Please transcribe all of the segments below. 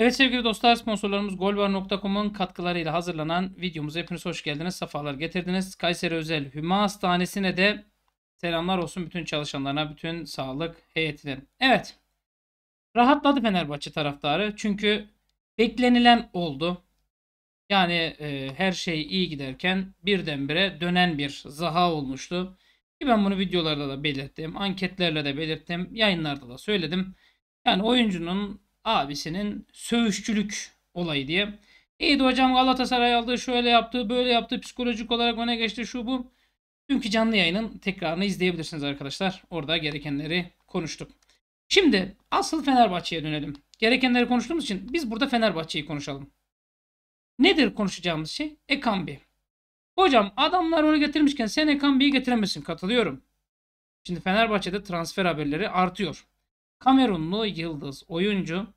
Evet sevgili dostlar sponsorlarımız Golbar.com'un katkılarıyla hazırlanan videomuza hepiniz hoş geldiniz. Safalar getirdiniz. Kayseri Özel Hüma Hastanesi'ne de selamlar olsun bütün çalışanlarına, bütün sağlık heyetine. Evet. Rahatladı Fenerbahçe taraftarı. Çünkü beklenilen oldu. Yani e, her şey iyi giderken birdenbire dönen bir zaha olmuştu. Ki ben bunu videolarda da belirttim. Anketlerle de belirttim. Yayınlarda da söyledim. Yani oyuncunun abisinin söğüşçülük olayı diye. İyiydi hocam Galatasaray aldı şöyle yaptı böyle yaptı psikolojik olarak ona geçti şu bu. Dünkü canlı yayının tekrarını izleyebilirsiniz arkadaşlar. Orada gerekenleri konuştuk. Şimdi asıl Fenerbahçe'ye dönelim. Gerekenleri konuştuğumuz için biz burada Fenerbahçe'yi konuşalım. Nedir konuşacağımız şey? Ekambi. Hocam adamlar onu getirmişken sen Ekambi'yi getiremezsin. Katılıyorum. Şimdi Fenerbahçe'de transfer haberleri artıyor. Kamerunlu yıldız oyuncu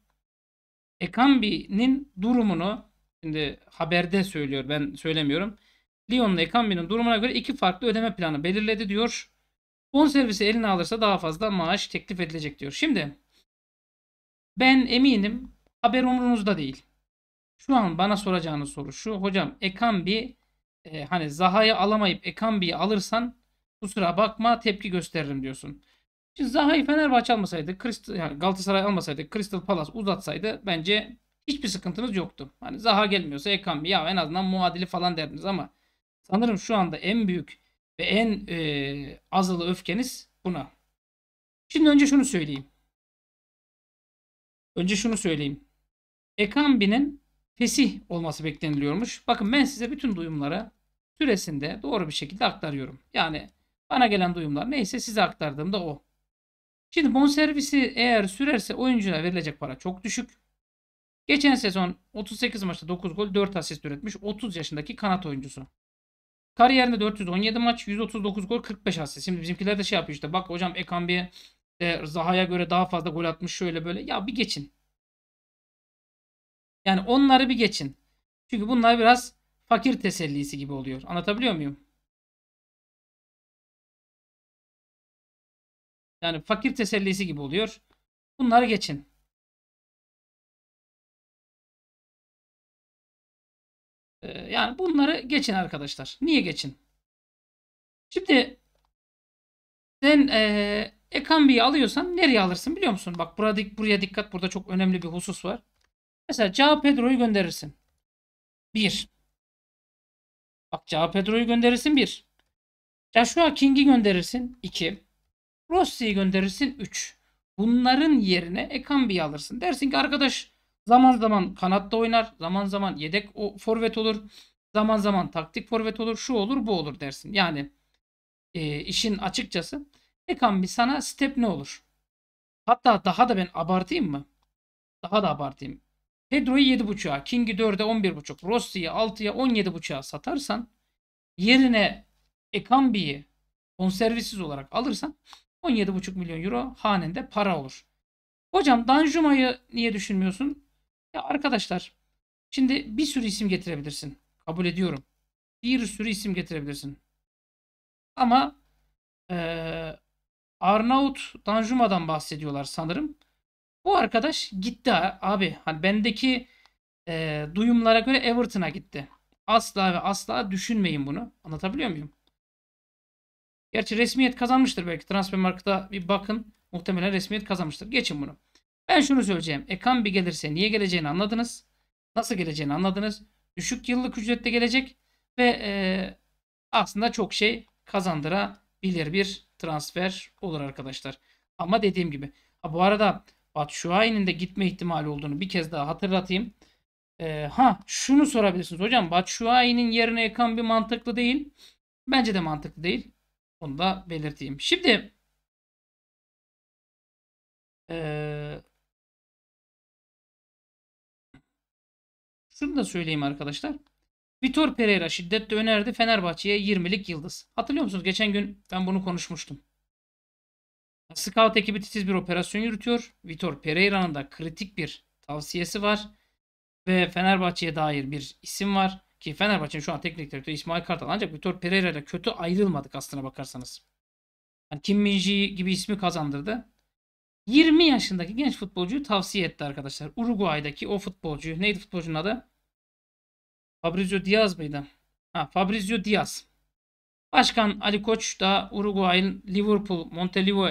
Ekambi'nin durumunu şimdi haberde söylüyor ben söylemiyorum. Lyon'la Ekambi'nin durumuna göre iki farklı ödeme planı belirledi diyor. Bon servisi eline alırsa daha fazla maaş teklif edilecek diyor. Şimdi ben eminim haber umurunuzda değil. Şu an bana soracağınız soru şu. Hocam Ekambi e, hani Zaha'yı alamayıp Ekambi'yi alırsan kusura bakma tepki gösteririm diyorsun. Şimdi Zaha'yı Fenerbahçe almasaydı, Crystal, yani Galatasaray almasaydı, Crystal Palace uzatsaydı bence hiçbir sıkıntınız yoktu. Hani Zaha gelmiyorsa Ekambi ya en azından muadili falan derdiniz ama sanırım şu anda en büyük ve en e, azılı öfkeniz buna. Şimdi önce şunu söyleyeyim. Önce şunu söyleyeyim. Ekambi'nin fesih olması bekleniliyormuş. Bakın ben size bütün duyumları süresinde doğru bir şekilde aktarıyorum. Yani bana gelen duyumlar neyse size aktardığım da o. Şimdi bonservisi eğer sürerse oyuncuya verilecek para çok düşük. Geçen sezon 38 maçta 9 gol 4 asist üretmiş 30 yaşındaki kanat oyuncusu. Kariyerinde 417 maç 139 gol 45 asist. Şimdi bizimkiler de şey yapıyor işte bak hocam Ekambi e, Zaha'ya göre daha fazla gol atmış şöyle böyle. Ya bir geçin. Yani onları bir geçin. Çünkü bunlar biraz fakir tesellisi gibi oluyor. Anlatabiliyor muyum? Yani fakir tesellisi gibi oluyor. Bunları geçin. Ee, yani bunları geçin arkadaşlar. Niye geçin? Şimdi sen e, Ekambi'yi alıyorsan nereye alırsın biliyor musun? Bak burada, buraya dikkat. Burada çok önemli bir husus var. Mesela Cao Pedro'yu gönderirsin. Bir. Bak Cao Pedro'yu gönderirsin bir. Joshua King'i gönderirsin iki. Rossi'yi gönderirsin 3. Bunların yerine Ekambi'yi alırsın. Dersin ki arkadaş zaman zaman kanatta oynar. Zaman zaman yedek o forvet olur. Zaman zaman taktik forvet olur. Şu olur bu olur dersin. Yani e, işin açıkçası Ekambi sana step ne olur? Hatta daha da ben abartayım mı? Daha da abartayım. Pedro'yu 7.5'a, King'i 4'e 11.5, Rossi'yi 6'ya 17.5'a satarsan yerine Ekambi'yi konservisiz olarak alırsan 17,5 milyon euro hanende para olur. Hocam Danjuma'yı niye düşünmüyorsun? Ya arkadaşlar şimdi bir sürü isim getirebilirsin. Kabul ediyorum. Bir sürü isim getirebilirsin. Ama e, Arnavut Danjuma'dan bahsediyorlar sanırım. Bu arkadaş gitti abi. Hani bendeki e, duyumlara göre Everton'a gitti. Asla ve asla düşünmeyin bunu. Anlatabiliyor muyum? Gerçi resmiyet kazanmıştır belki. Transfer markta bir bakın. Muhtemelen resmiyet kazanmıştır. Geçin bunu. Ben şunu söyleyeceğim. Ekan bir gelirse niye geleceğini anladınız. Nasıl geleceğini anladınız. Düşük yıllık ücrette gelecek ve e, aslında çok şey kazandırabilir bir transfer olur arkadaşlar. Ama dediğim gibi. Ha bu arada Batshuayi'nin de gitme ihtimali olduğunu bir kez daha hatırlatayım. E, ha şunu sorabilirsiniz. Hocam Batshuayi'nin yerine Ekan bir mantıklı değil. Bence de mantıklı değil. Onu da belirteyim. Şimdi ee, şunu da söyleyeyim arkadaşlar. Vitor Pereira şiddetle önerdi Fenerbahçe'ye 20'lik yıldız. Hatırlıyor musunuz? Geçen gün ben bunu konuşmuştum. Scout ekibi titiz bir operasyon yürütüyor. Vitor Pereira'nın da kritik bir tavsiyesi var. Ve Fenerbahçe'ye dair bir isim var. Ki Fenerbahçe'nin şu an teknik direktörü İsmail Kartal. Ancak Vitor Pereira ile kötü ayrılmadık aslına bakarsanız. Yani Kim Minji gibi ismi kazandırdı. 20 yaşındaki genç futbolcuyu tavsiye etti arkadaşlar. Uruguay'daki o futbolcuyu. Neydi futbolcunun adı? Fabrizio Diaz mıydı? Ha, Fabrizio Diaz. Başkan Ali Koç da Uruguay'ın Liverpool, Montevideo,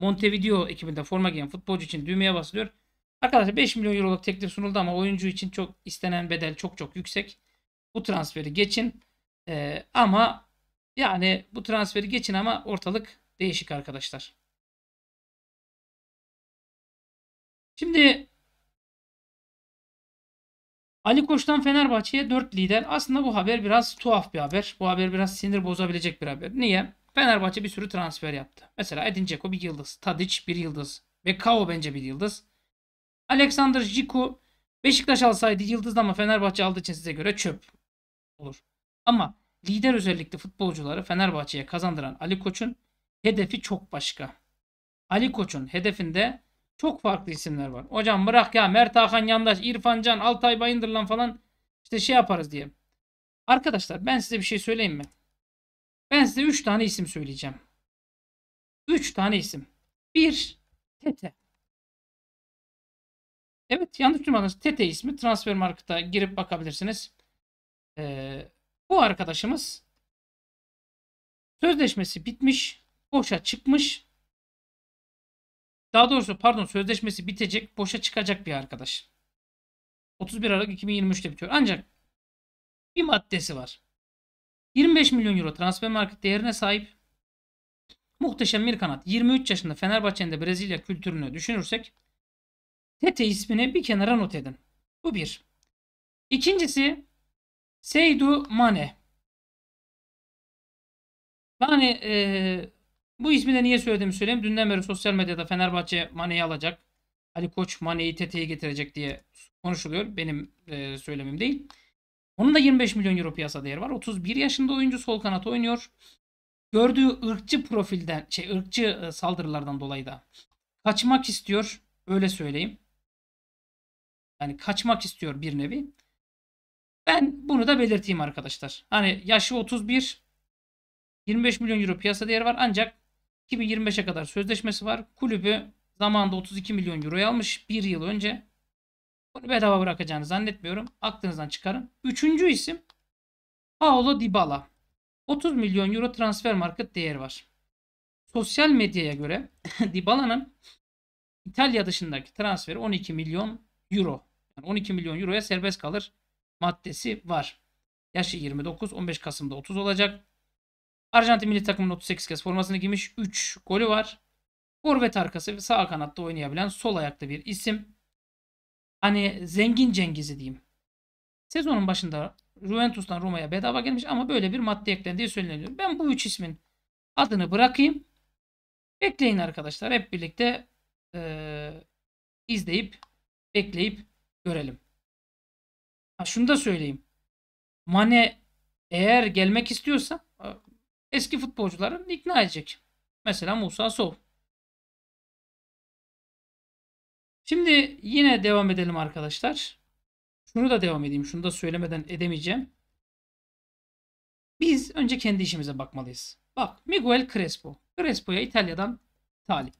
Montevideo ekibinde forma giyen futbolcu için düğmeye basılıyor. Arkadaşlar 5 milyon euroluk teklif sunuldu ama oyuncu için çok istenen bedel çok çok yüksek. Bu transferi geçin. E, ama yani bu transferi geçin ama ortalık değişik arkadaşlar. Şimdi Ali Koç'tan Fenerbahçe'ye 4 lider. Aslında bu haber biraz tuhaf bir haber. Bu haber biraz sinir bozabilecek bir haber. Niye? Fenerbahçe bir sürü transfer yaptı. Mesela Edin Dzeko bir yıldız. Tadic bir yıldız. Ve Kao bence bir yıldız. Alexander Jiku Beşiktaş alsaydı yıldız ama Fenerbahçe aldığı için size göre çöp olur. Ama lider özellikle futbolcuları Fenerbahçe'ye kazandıran Ali Koç'un hedefi çok başka. Ali Koç'un hedefinde çok farklı isimler var. Hocam bırak ya Mert Hakan Yandaş, İrfan Can, Altay Bayındır lan falan işte şey yaparız diye. Arkadaşlar ben size bir şey söyleyeyim mi? Ben size 3 tane isim söyleyeceğim. 3 tane isim. 1 Tete. Evet yanlış duymadınız. Tete ismi transfer market'e girip bakabilirsiniz. Ee, bu arkadaşımız sözleşmesi bitmiş, boşa çıkmış. Daha doğrusu pardon sözleşmesi bitecek, boşa çıkacak bir arkadaş. 31 Aralık 2023'te bitiyor. Ancak bir maddesi var. 25 milyon euro transfer market değerine sahip muhteşem bir kanat. 23 yaşında Fenerbahçe'nin de Brezilya kültürünü düşünürsek Tete ismini bir kenara not edin. Bu bir. İkincisi Seydu Mane. Yani e, bu ismi de niye söylediğimi söyleyeyim. Dünden beri sosyal medyada Fenerbahçe Mane'yi alacak. Ali Koç Mane'yi TT'ye getirecek diye konuşuluyor. Benim e, söylemim değil. Onun da 25 milyon euro piyasa değeri var. 31 yaşında oyuncu sol kanat oynuyor. Gördüğü ırkçı profilden, şey ırkçı e, saldırılardan dolayı da kaçmak istiyor. Öyle söyleyeyim. Yani kaçmak istiyor bir nevi. Ben bunu da belirteyim arkadaşlar. Hani yaşı 31, 25 milyon euro piyasa değeri var ancak 2025'e kadar sözleşmesi var. Kulübü zamanda 32 milyon euroya almış bir yıl önce. Bunu bedava bırakacağını zannetmiyorum. Aklınızdan çıkarın. Üçüncü isim Paolo Dybala. 30 milyon euro transfer market değeri var. Sosyal medyaya göre Dybala'nın İtalya dışındaki transferi 12 milyon euro. Yani 12 milyon euroya serbest kalır maddesi var. Yaşı 29, 15 Kasım'da 30 olacak. Arjantin milli takımının 38 kez formasını giymiş. 3 golü var. Forvet arkası ve sağ kanatta oynayabilen sol ayaklı bir isim. Hani zengin Cengiz'i diyeyim. Sezonun başında Juventus'tan Roma'ya bedava gelmiş ama böyle bir madde eklendiği söyleniyor. Ben bu üç ismin adını bırakayım. Bekleyin arkadaşlar. Hep birlikte e, izleyip bekleyip görelim. Ha, şunu da söyleyeyim. Mane eğer gelmek istiyorsa eski futbolcuları ikna edecek. Mesela Musa Sol. Şimdi yine devam edelim arkadaşlar. Şunu da devam edeyim. Şunu da söylemeden edemeyeceğim. Biz önce kendi işimize bakmalıyız. Bak Miguel Crespo. Crespo'ya İtalya'dan talip.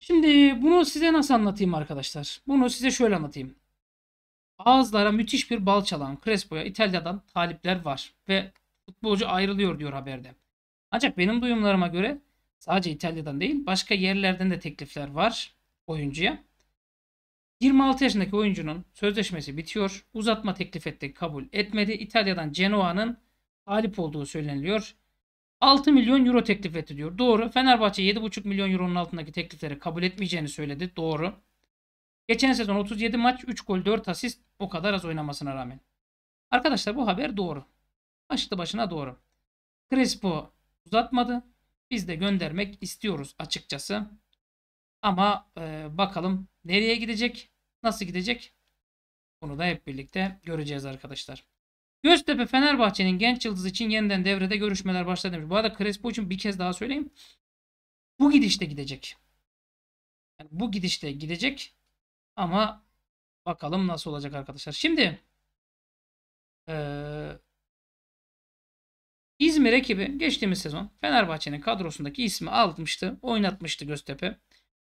Şimdi bunu size nasıl anlatayım arkadaşlar? Bunu size şöyle anlatayım. Ağızlara müthiş bir bal çalan Crespo'ya İtalya'dan talipler var ve futbolcu ayrılıyor diyor haberde. Ancak benim duyumlarıma göre sadece İtalya'dan değil başka yerlerden de teklifler var oyuncuya. 26 yaşındaki oyuncunun sözleşmesi bitiyor. Uzatma teklif etti kabul etmedi. İtalya'dan Genoa'nın talip olduğu söyleniliyor. 6 milyon euro teklif etti diyor. Doğru. Fenerbahçe 7,5 milyon euronun altındaki teklifleri kabul etmeyeceğini söyledi. Doğru. Geçen sezon 37 maç 3 gol 4 asist o kadar az oynamasına rağmen. Arkadaşlar bu haber doğru. Başlı başına doğru. Crespo uzatmadı. Biz de göndermek istiyoruz açıkçası. Ama e, bakalım nereye gidecek, nasıl gidecek bunu da hep birlikte göreceğiz arkadaşlar. Göztepe Fenerbahçe'nin genç yıldız için yeniden devrede görüşmeler başladı demiş. Bu arada Crespo için bir kez daha söyleyeyim. Bu gidişte gidecek. Yani bu gidişte gidecek. Ama bakalım nasıl olacak arkadaşlar. Şimdi ee, İzmir ekibi geçtiğimiz sezon Fenerbahçe'nin kadrosundaki ismi almıştı, oynatmıştı Göztepe.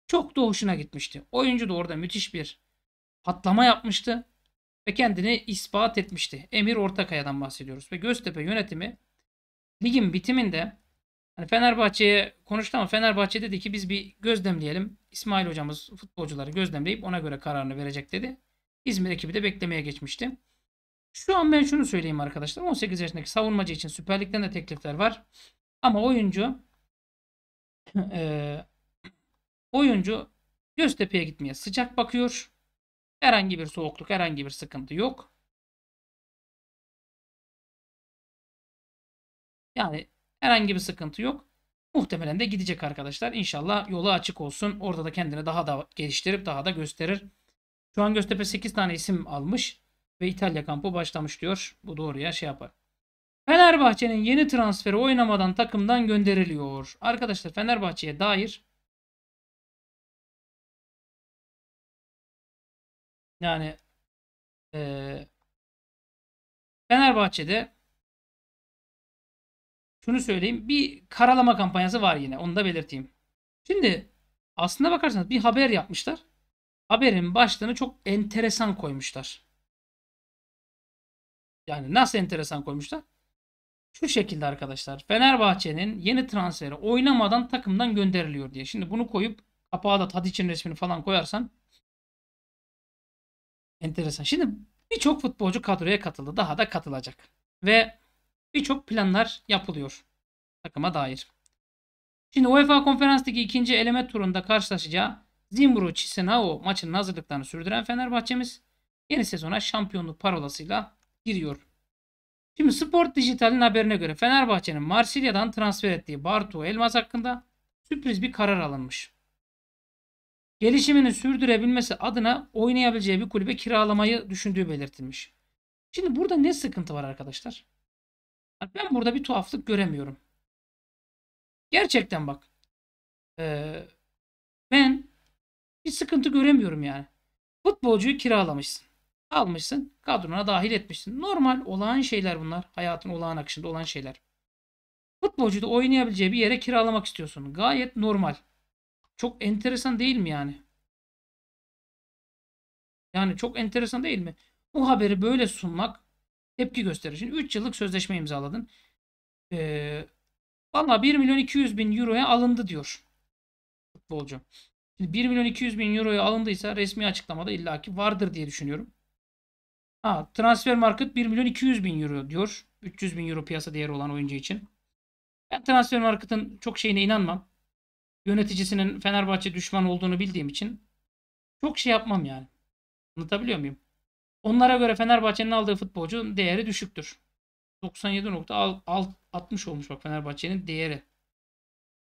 Çok da hoşuna gitmişti. Oyuncu da orada müthiş bir patlama yapmıştı ve kendini ispat etmişti. Emir Ortakaya'dan bahsediyoruz ve Göztepe yönetimi ligin bitiminde yani Fenerbahçe'ye konuştu ama Fenerbahçe dedi ki biz bir gözlemleyelim. İsmail hocamız futbolcuları gözlemleyip ona göre kararını verecek dedi. İzmir ekibi de beklemeye geçmişti. Şu an ben şunu söyleyeyim arkadaşlar. 18 yaşındaki savunmacı için Süper Lig'den de teklifler var. Ama oyuncu e, oyuncu Göztepe'ye gitmeye sıcak bakıyor. Herhangi bir soğukluk, herhangi bir sıkıntı yok. Yani Herhangi bir sıkıntı yok. Muhtemelen de gidecek arkadaşlar. İnşallah yolu açık olsun. Orada da kendini daha da geliştirip daha da gösterir. Şu an Göztepe 8 tane isim almış ve İtalya kampı başlamış diyor. Bu doğruya şey yapar. Fenerbahçe'nin yeni transferi oynamadan takımdan gönderiliyor. Arkadaşlar Fenerbahçe'ye dair yani e, Fenerbahçe'de şunu söyleyeyim. Bir karalama kampanyası var yine. Onu da belirteyim. Şimdi aslında bakarsanız bir haber yapmışlar. Haberin başlığını çok enteresan koymuşlar. Yani nasıl enteresan koymuşlar? Şu şekilde arkadaşlar. Fenerbahçe'nin yeni transferi oynamadan takımdan gönderiliyor diye. Şimdi bunu koyup kapağa da Tadiç'in resmini falan koyarsan enteresan. Şimdi birçok futbolcu kadroya katıldı. Daha da katılacak. Ve birçok planlar yapılıyor takıma dair. Şimdi UEFA Konferans Konferans'taki ikinci eleme turunda karşılaşacağı Zimbru Chisinau maçının hazırlıklarını sürdüren Fenerbahçe'miz yeni sezona şampiyonluk parolasıyla giriyor. Şimdi Sport Dijital'in haberine göre Fenerbahçe'nin Marsilya'dan transfer ettiği Bartu Elmas hakkında sürpriz bir karar alınmış. Gelişimini sürdürebilmesi adına oynayabileceği bir kulübe kiralamayı düşündüğü belirtilmiş. Şimdi burada ne sıkıntı var arkadaşlar? Ben burada bir tuhaflık göremiyorum. Gerçekten bak. Ee, ben bir sıkıntı göremiyorum yani. Futbolcuyu kiralamışsın. Almışsın, kadrona dahil etmişsin. Normal, olağan şeyler bunlar. Hayatın olağan akışında olan şeyler. Futbolcuyu da oynayabileceği bir yere kiralamak istiyorsun. Gayet normal. Çok enteresan değil mi yani? Yani çok enteresan değil mi? Bu haberi böyle sunmak tepki gösterir. Şimdi 3 yıllık sözleşme imzaladın. Ee, Valla 1 milyon 200 bin euroya alındı diyor futbolcu. Şimdi 1 milyon 200 bin euroya alındıysa resmi açıklamada illaki vardır diye düşünüyorum. Ha, transfer market 1 milyon 200 bin euro diyor. 300 bin euro piyasa değeri olan oyuncu için. Ben transfer marketin çok şeyine inanmam. Yöneticisinin Fenerbahçe düşman olduğunu bildiğim için çok şey yapmam yani. Anlatabiliyor muyum? Onlara göre Fenerbahçe'nin aldığı futbolcu değeri düşüktür. 97.60 olmuş bak Fenerbahçe'nin değeri.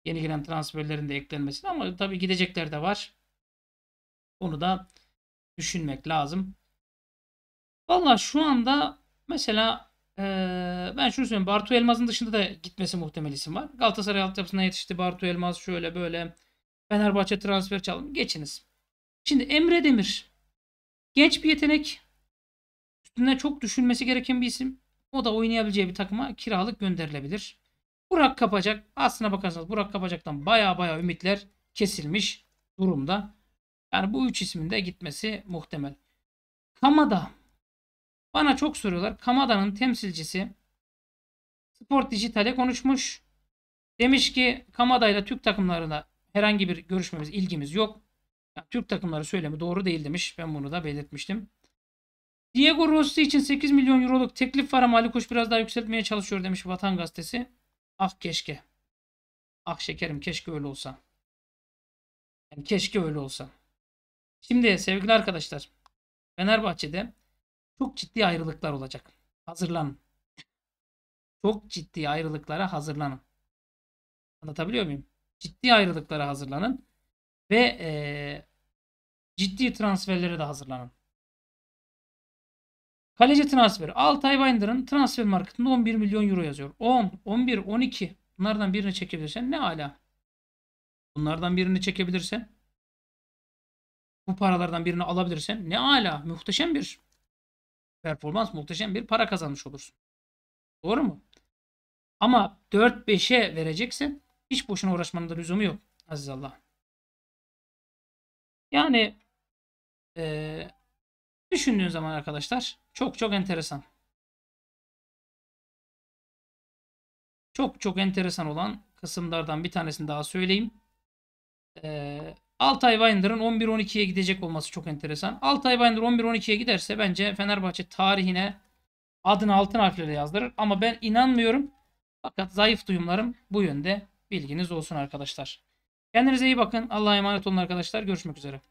Yeni gelen transferlerin de eklenmesi ama tabii gidecekler de var. Onu da düşünmek lazım. Valla şu anda mesela ee, ben şunu söyleyeyim. Bartu Elmaz'ın dışında da gitmesi muhtemel isim var. Galatasaray altyapısına yetişti. Bartu Elmaz şöyle böyle. Fenerbahçe transfer çalım. Geçiniz. Şimdi Emre Demir. Genç bir yetenek üstüne çok düşünmesi gereken bir isim. O da oynayabileceği bir takıma kiralık gönderilebilir. Burak Kapacak aslına bakarsanız Burak Kapacak'tan baya baya ümitler kesilmiş durumda. Yani bu üç ismin de gitmesi muhtemel. Kamada. Bana çok soruyorlar. Kamada'nın temsilcisi Sport Dijital'e konuşmuş. Demiş ki Kamada ile Türk takımlarına herhangi bir görüşmemiz, ilgimiz yok. Yani Türk takımları söylemi doğru değil demiş. Ben bunu da belirtmiştim. Diego Rossi için 8 milyon euroluk teklif var ama Ali Koç biraz daha yükseltmeye çalışıyor demiş Vatan Gazetesi. Ah keşke. Ah şekerim keşke öyle olsa. Yani keşke öyle olsa. Şimdi sevgili arkadaşlar Fenerbahçe'de çok ciddi ayrılıklar olacak. Hazırlanın. Çok ciddi ayrılıklara hazırlanın. Anlatabiliyor muyum? Ciddi ayrılıklara hazırlanın ve e, ciddi transferlere de hazırlanın. Kaleci transferi. Altay Bayındır'ın transfer marketinde 11 milyon euro yazıyor. 10, 11, 12. Bunlardan birini çekebilirsen ne ala. Bunlardan birini çekebilirsen bu paralardan birini alabilirsen ne ala. Muhteşem bir performans, muhteşem bir para kazanmış olursun. Doğru mu? Ama 4-5'e vereceksin. Hiç boşuna uğraşmanın da lüzumu yok. Aziz Allah. Yani e, Düşündüğün zaman arkadaşlar çok çok enteresan. Çok çok enteresan olan kısımlardan bir tanesini daha söyleyeyim. Ee, Altay Winder'ın 11-12'ye gidecek olması çok enteresan. Altay Winder 11-12'ye giderse bence Fenerbahçe tarihine adını altın harflerle yazdırır. Ama ben inanmıyorum. Fakat zayıf duyumlarım bu yönde. Bilginiz olsun arkadaşlar. Kendinize iyi bakın. Allah'a emanet olun arkadaşlar. Görüşmek üzere.